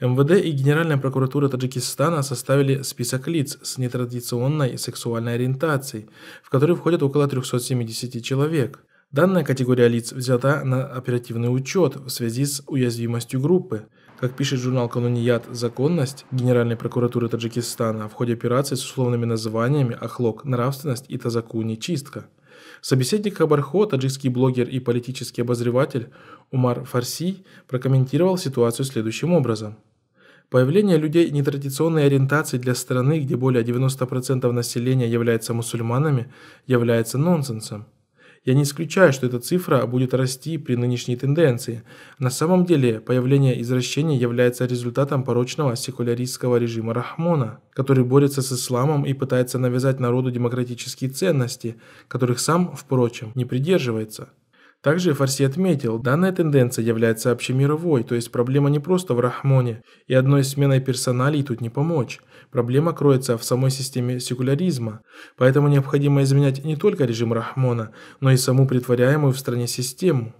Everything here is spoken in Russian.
МВД и Генеральная прокуратура Таджикистана составили список лиц с нетрадиционной сексуальной ориентацией, в который входят около 370 человек. Данная категория лиц взята на оперативный учет в связи с уязвимостью группы. Как пишет журнал «Кануният. Законность» Генеральной прокуратуры Таджикистана в ходе операции с условными названиями «Ахлок. Нравственность» и «Тазакуни. Чистка». Собеседник Хабархо, таджикский блогер и политический обозреватель Умар Фарси прокомментировал ситуацию следующим образом – Появление людей нетрадиционной ориентации для страны, где более 90% населения является мусульманами, является нонсенсом. Я не исключаю, что эта цифра будет расти при нынешней тенденции. На самом деле, появление извращений является результатом порочного секуляристского режима Рахмона, который борется с исламом и пытается навязать народу демократические ценности, которых сам, впрочем, не придерживается. Также Фарси отметил, данная тенденция является общемировой, то есть проблема не просто в Рахмоне, и одной сменой персоналей тут не помочь. Проблема кроется в самой системе секуляризма, поэтому необходимо изменять не только режим Рахмона, но и саму притворяемую в стране систему.